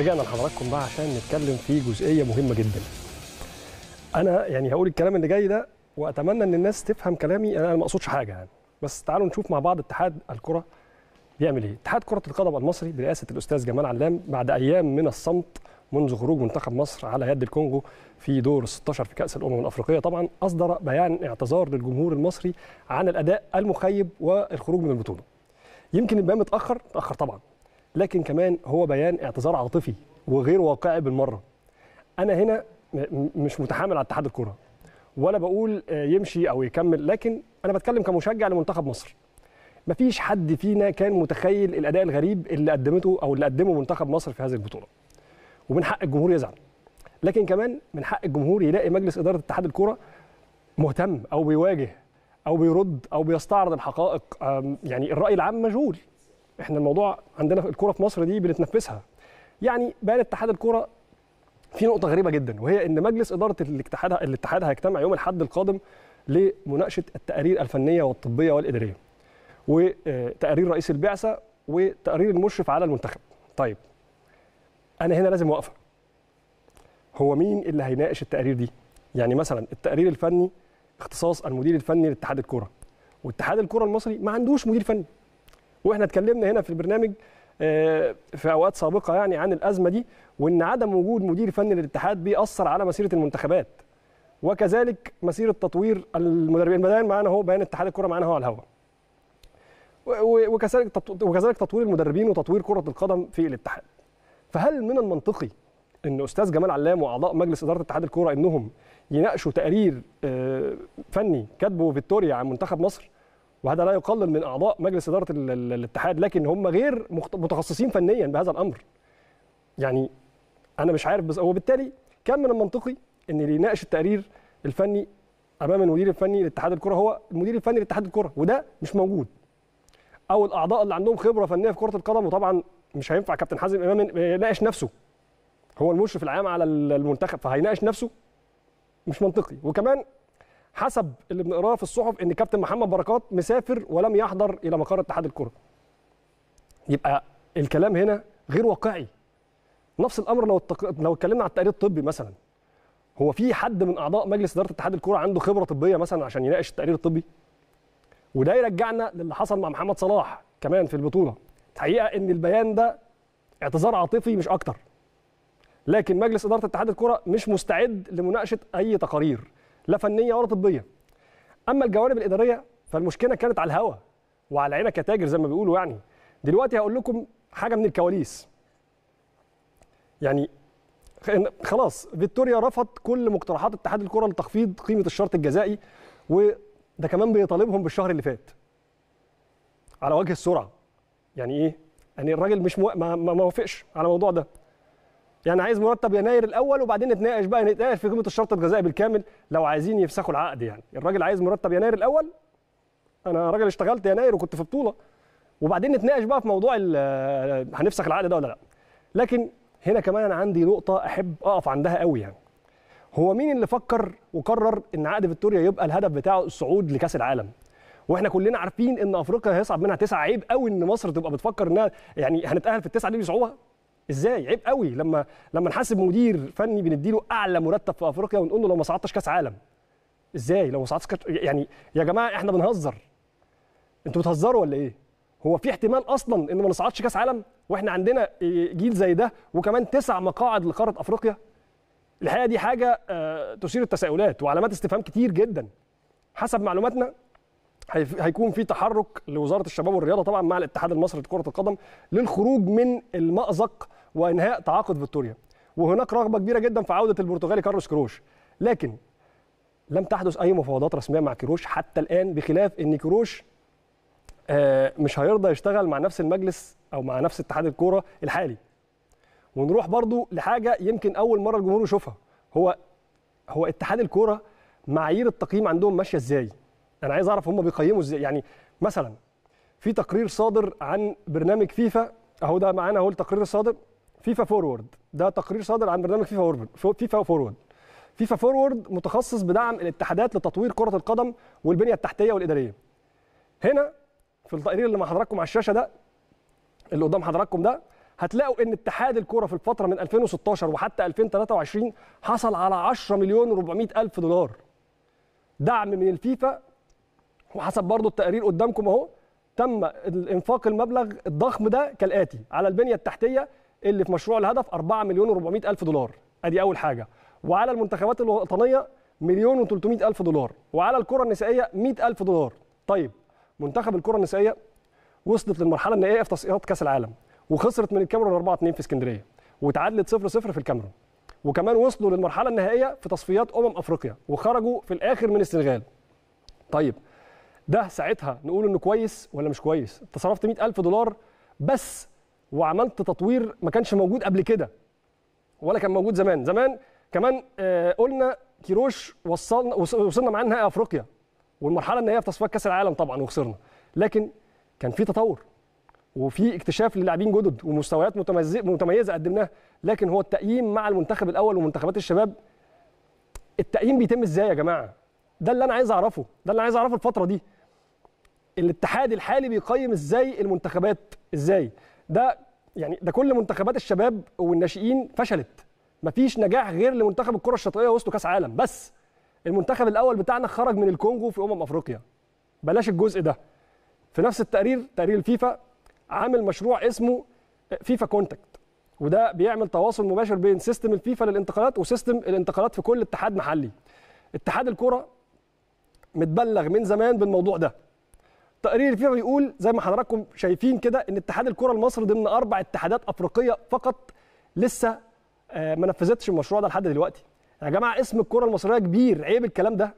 رجعنا لحضراتكم بقى عشان نتكلم في جزئيه مهمه جدا انا يعني هقول الكلام اللي جاي ده واتمنى ان الناس تفهم كلامي انا ما اقصدش حاجه يعني بس تعالوا نشوف مع بعض اتحاد الكره بيعمل ايه اتحاد كره القدم المصري برئاسه الاستاذ جمال علام بعد ايام من الصمت منذ خروج منتخب مصر على يد الكونغو في دور 16 في كأس الأمم الأفريقية طبعا أصدر بيان اعتذار للجمهور المصري عن الأداء المخيب والخروج من البطولة يمكن البيان متأخر متأخر طبعا لكن كمان هو بيان اعتذار عاطفي وغير واقعي بالمره انا هنا مش متحامل على اتحاد الكره ولا بقول آه، يمشي او يكمل لكن انا بتكلم كمشجع لمنتخب مصر مفيش حد فينا كان متخيل الاداء الغريب اللي قدمته او اللي قدمه منتخب مصر في هذه البطوله ومن حق الجمهور يزعل لكن كمان من حق الجمهور يلاقي مجلس اداره اتحاد الكره مهتم او بيواجه او بيرد او بيستعرض الحقائق يعني الراي العام مجهول احنا الموضوع عندنا الكوره في مصر دي بنتنفسها يعني بان اتحاد الكوره في نقطه غريبه جدا وهي ان مجلس اداره الاتحاد الاتحاد هيجتمع يوم الاحد القادم لمناقشه التقارير الفنيه والطبيه والاداريه وتقارير رئيس البعثه وتقارير المشرف على المنتخب طيب انا هنا لازم واقفه هو مين اللي هيناقش التقارير دي يعني مثلا التقرير الفني اختصاص المدير الفني لاتحاد الكوره واتحاد الكره المصري ما عندوش مدير فني واحنا اتكلمنا هنا في البرنامج آه، في اوقات سابقه يعني عن الازمه دي وان عدم وجود مدير فني للاتحاد بيأثر على مسيره المنتخبات وكذلك مسيره تطوير المدربين بدايه معانا اهو بيان اتحاد الكره معانا اهو على الهواء وكذلك وكذلك تطوير المدربين وتطوير كره القدم في الاتحاد فهل من المنطقي ان استاذ جمال علام واعضاء مجلس اداره اتحاد الكره انهم يناقشوا تقرير آه، فني كاتبه فيكتوريا عن منتخب مصر وهذا لا يقلل من اعضاء مجلس اداره الاتحاد لكن هم غير متخصصين فنيا بهذا الامر يعني انا مش عارف بس وبالتالي كان من المنطقي ان اللي يناقش التقرير الفني امام المدير الفني لاتحاد الكره هو المدير الفني لاتحاد الكره وده مش موجود او الاعضاء اللي عندهم خبره فنيه في كره القدم وطبعا مش هينفع كابتن حازم امام يناقش نفسه هو المشرف العام على المنتخب فهيناقش نفسه مش منطقي وكمان حسب اللي بنقراه في الصحف ان كابتن محمد بركات مسافر ولم يحضر الى مقر اتحاد الكره يبقى الكلام هنا غير واقعي نفس الامر لو التق... لو اتكلمنا على التقرير الطبي مثلا هو في حد من اعضاء مجلس اداره اتحاد الكره عنده خبره طبيه مثلا عشان يناقش التقرير الطبي وده يرجعنا للي حصل مع محمد صلاح كمان في البطوله الحقيقه ان البيان ده اعتذار عاطفي مش اكتر لكن مجلس اداره اتحاد الكره مش مستعد لمناقشه اي تقارير لا فنيه ولا طبيه اما الجوانب الاداريه فالمشكله كانت على الهوا وعلى عينك يا تاجر زي ما بيقولوا يعني دلوقتي هقول لكم حاجه من الكواليس يعني خلاص فيكتوريا رفض كل مقترحات اتحاد الكره لتخفيض قيمه الشرط الجزائي وده كمان بيطالبهم بالشهر اللي فات على وجه السرعه يعني ايه يعني الراجل مش مو... ما, ما وافقش على الموضوع ده يعني عايز مرتب يناير الاول وبعدين نتناقش بقى نتناقش في قيمه الشرطه الجزائي بالكامل لو عايزين يفسخوا العقد يعني الراجل عايز مرتب يناير الاول انا راجل اشتغلت يناير وكنت في بطوله وبعدين نتناقش بقى في موضوع آه، هنفسخ العقد ده ولا لا لكن هنا كمان انا عندي نقطه احب اقف عندها قوي يعني هو مين اللي فكر وقرر ان عقد فيكتوريا يبقى الهدف بتاعه الصعود لكاس العالم واحنا كلنا عارفين ان افريقيا هيصعب منها تسعه عيب قوي ان مصر تبقى بتفكر انها يعني هنتاهل في التسعه دي بصعوبه ازاي عيب قوي لما لما نحاسب مدير فني بنديله اعلى مرتب في افريقيا ونقول له لو ما صعدتش كاس عالم ازاي لو ما صعدتش كاس يعني يا جماعه احنا بنهزر انتوا بتهزروا ولا ايه هو في احتمال اصلا ان ما نصعدش كاس عالم واحنا عندنا جيل زي ده وكمان تسع مقاعد لقاره افريقيا الحقيقه دي حاجه آه، تثير التساؤلات وعلامات استفهام كتير جدا حسب معلوماتنا هيكون في تحرك لوزاره الشباب والرياضه طبعا مع الاتحاد المصري لكره القدم للخروج من المازق وانهاء تعاقد فيتوريا وهناك رغبه كبيره جدا في عوده البرتغالي كارلوس كروش لكن لم تحدث اي مفاوضات رسميه مع كروش حتى الان بخلاف ان كروش آه، مش هيرضى يشتغل مع نفس المجلس او مع نفس اتحاد الكوره الحالي ونروح برضو لحاجه يمكن اول مره الجمهور يشوفها هو هو اتحاد الكوره معايير التقييم عندهم ماشيه ازاي انا عايز اعرف هم بيقيموا ازاي يعني مثلا في تقرير صادر عن برنامج فيفا اهو ده معانا اهو التقرير الصادر فيفا فورورد ده تقرير صادر عن برنامج فيفا فورورد فيفا فورورد فيفا فورورد متخصص بدعم الاتحادات لتطوير كرة القدم والبنية التحتية والإدارية. هنا في التقرير اللي مع حضراتكم على الشاشة ده اللي قدام حضراتكم ده هتلاقوا ان اتحاد الكوره في الفتره من 2016 وحتى 2023 حصل على 10 مليون و400 الف دولار دعم من الفيفا وحسب برضو التقرير قدامكم اهو تم انفاق المبلغ الضخم ده كالاتي على البنيه التحتيه اللي في مشروع الهدف 4 مليون و400 الف دولار ادي اول حاجه وعلى المنتخبات الوطنيه مليون و300 الف دولار وعلى الكره النسائيه 100 الف دولار طيب منتخب الكره النسائيه وصلت للمرحله النهائيه في تصفيات كاس العالم وخسرت من الكاميرون 4 2 في اسكندريه وتعادلت 0 0 في الكاميرون وكمان وصلوا للمرحله النهائيه في تصفيات امم افريقيا وخرجوا في الاخر من السنغال طيب ده ساعتها نقول انه كويس ولا مش كويس انت صرفت 100000 دولار بس وعملت تطوير ما كانش موجود قبل كده ولا كان موجود زمان زمان كمان آه، قلنا كيروش وصلنا وصلنا معاه نهائي افريقيا والمرحله النهائيه في تصفيات كاس العالم طبعا وخسرنا لكن كان في تطور وفي اكتشاف للاعبين جدد ومستويات متميزه قدمناها لكن هو التقييم مع المنتخب الاول ومنتخبات الشباب التقييم بيتم ازاي يا جماعه ده اللي انا عايز اعرفه ده اللي عايز اعرفه الفتره دي الاتحاد الحالي بيقيم ازاي المنتخبات ازاي ده يعني ده كل منتخبات الشباب والناشئين فشلت مفيش نجاح غير لمنتخب الكره الشاطئيه وسط كاس عالم بس المنتخب الاول بتاعنا خرج من الكونغو في امم افريقيا بلاش الجزء ده في نفس التقرير تقرير الفيفا عامل مشروع اسمه فيفا كونتاكت وده بيعمل تواصل مباشر بين سيستم الفيفا للانتقالات وسيستم الانتقالات في كل اتحاد محلي اتحاد الكره متبلغ من زمان بالموضوع ده تقرير الفيفا بيقول زي ما حضراتكم شايفين كده ان اتحاد الكره المصري ضمن اربع اتحادات افريقيه فقط لسه آه، ما نفذتش المشروع ده لحد دلوقتي يا يعني جماعه اسم الكره المصريه كبير عيب الكلام ده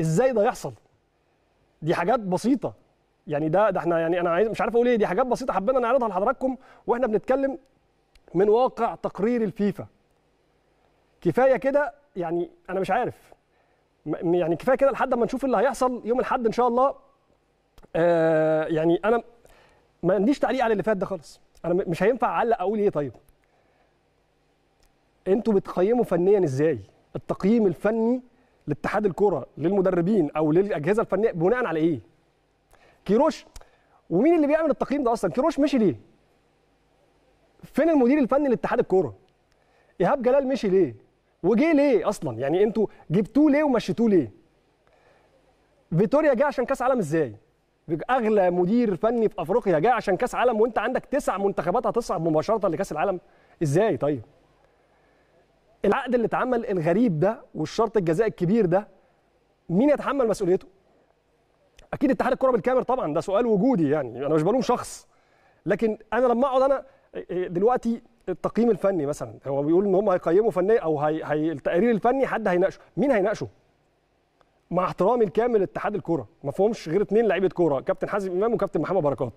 ازاي ده يحصل دي حاجات بسيطه يعني ده ده احنا يعني انا عايز مش عارف اقول ايه دي حاجات بسيطه حبينا نعرضها لحضراتكم واحنا بنتكلم من واقع تقرير الفيفا كفايه كده يعني انا مش عارف يعني كفايه كده لحد ما نشوف اللي هيحصل يوم الاحد ان شاء الله آه، يعني انا ما عنديش تعليق على اللي فات ده خالص انا مش هينفع اعلق اقول ايه طيب انتوا بتقيموا فنيا ازاي التقييم الفني لاتحاد الكره للمدربين او للاجهزه الفنيه بناء على ايه كيروش ومين اللي بيعمل التقييم ده اصلا كيروش مشي ليه فين المدير الفني لاتحاد الكوره ايهاب جلال مشي ليه وجه ليه اصلا يعني انتوا جبتوه ليه ومشيتوه ليه فيتوريا جه عشان كاس عالم ازاي اغلى مدير فني في افريقيا جاي عشان كاس عالم وانت عندك تسع منتخبات هتصعد مباشره لكاس العالم ازاي طيب العقد اللي اتعمل الغريب ده والشرط الجزاء الكبير ده مين يتحمل مسؤوليته اكيد اتحاد الكره بالكامل طبعا ده سؤال وجودي يعني انا مش بلوم شخص لكن انا لما اقعد انا إيه، إيه، دلوقتي التقييم الفني مثلا هو بيقول ان هم هيقيموا فنيا او هي... هي... التقرير الفني حد هيناقشه مين هيناقشه مع احترامي الكامل لاتحاد الكوره ما فيهمش غير اثنين لعيبه كوره كابتن حازم امام وكابتن محمد بركات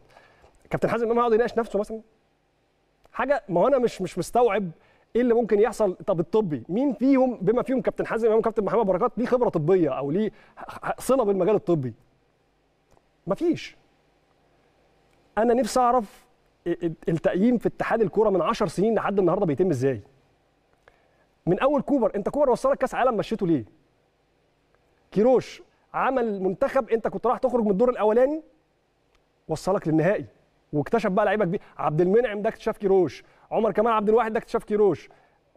كابتن حازم امام هيقعد يناقش نفسه مثلا حاجه ما هو انا مش مش مستوعب ايه اللي ممكن يحصل طب الطبي مين فيهم بما فيهم كابتن حازم امام وكابتن محمد بركات ليه خبره طبيه او ليه صله بالمجال الطبي مفيش انا نفسي اعرف التقييم في اتحاد الكوره من 10 سنين لحد النهارده بيتم ازاي من اول كوبر انت كوبر وصلك كاس عالم مشيته ليه كيروش عمل منتخب انت كنت راح تخرج من الدور الاولاني وصلك للنهائي واكتشف بقى لعيبه كبيره عبد المنعم ده اكتشاف كيروش عمر كمال عبد الواحد ده اكتشاف كيروش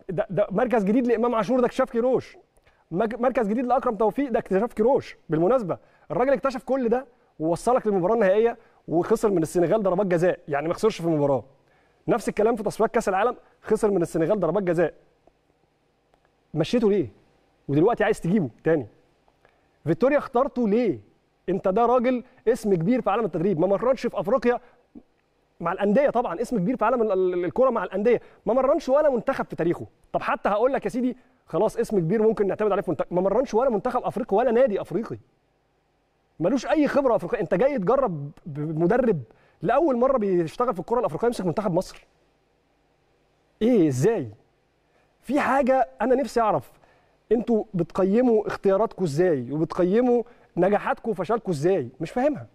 ده, ده مركز جديد لامام عاشور ده اكتشاف كيروش مركز جديد لاكرم توفيق ده اكتشاف كيروش بالمناسبه الراجل اكتشف كل ده ووصلك للمباراه النهائيه وخسر من السنغال ضربات جزاء يعني ما خسرش في المباراه نفس الكلام في تصفيات كاس العالم خسر من السنغال ضربات جزاء مشيته ليه ودلوقتي عايز تجيبه تاني فيتوريا اخترته ليه؟ انت ده راجل اسم كبير في عالم التدريب ما مرنش في افريقيا مع الانديه طبعا اسم كبير في عالم الكره مع الانديه ما مرنش ولا منتخب في تاريخه طب حتى هقول لك يا سيدي خلاص اسم كبير ممكن نعتمد عليه في منتخب ما مرنش ولا منتخب افريقي ولا نادي افريقي ملوش اي خبره افريقيه انت جاي تجرب مدرب لاول مره بيشتغل في الكره الافريقيه يمسك منتخب مصر ايه ازاي في حاجه انا نفسي اعرف انتوا بتقيموا اختياراتكم ازاي وبتقيموا نجاحاتكم وفشلكم ازاي مش فاهمها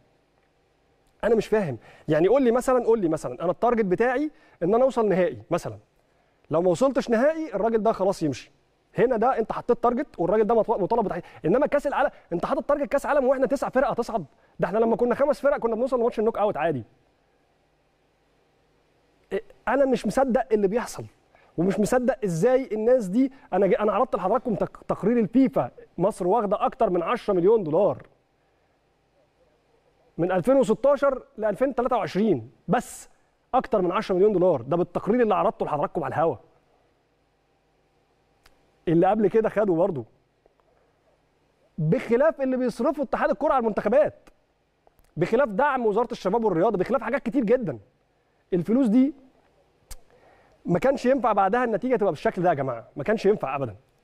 انا مش فاهم يعني قول لي مثلا قول لي مثلا انا التارجت بتاعي ان انا اوصل نهائي مثلا لو ما وصلتش نهائي الراجل ده خلاص يمشي هنا ده انت حطيت تارجت والراجل ده مطالب انما كاس العالم انت حاطط تارجت كاس عالم واحنا تسع فرق هتصعد ده احنا لما كنا خمس فرق كنا بنوصل لماتش النوك اوت عادي انا مش مصدق اللي بيحصل ومش مصدق ازاي الناس دي انا انا عرضت لحضراتكم تقرير الفيفا مصر واخده اكتر من 10 مليون دولار من 2016 ل 2023 بس اكتر من 10 مليون دولار ده بالتقرير اللي عرضته لحضراتكم على الهوا اللي قبل كده خدوا برضه بخلاف اللي بيصرفه اتحاد الكره على المنتخبات بخلاف دعم وزاره الشباب والرياضه بخلاف حاجات كتير جدا الفلوس دي ما كانش ينفع بعدها النتيجه تبقى بالشكل ده يا جماعه ما كانش ينفع ابدا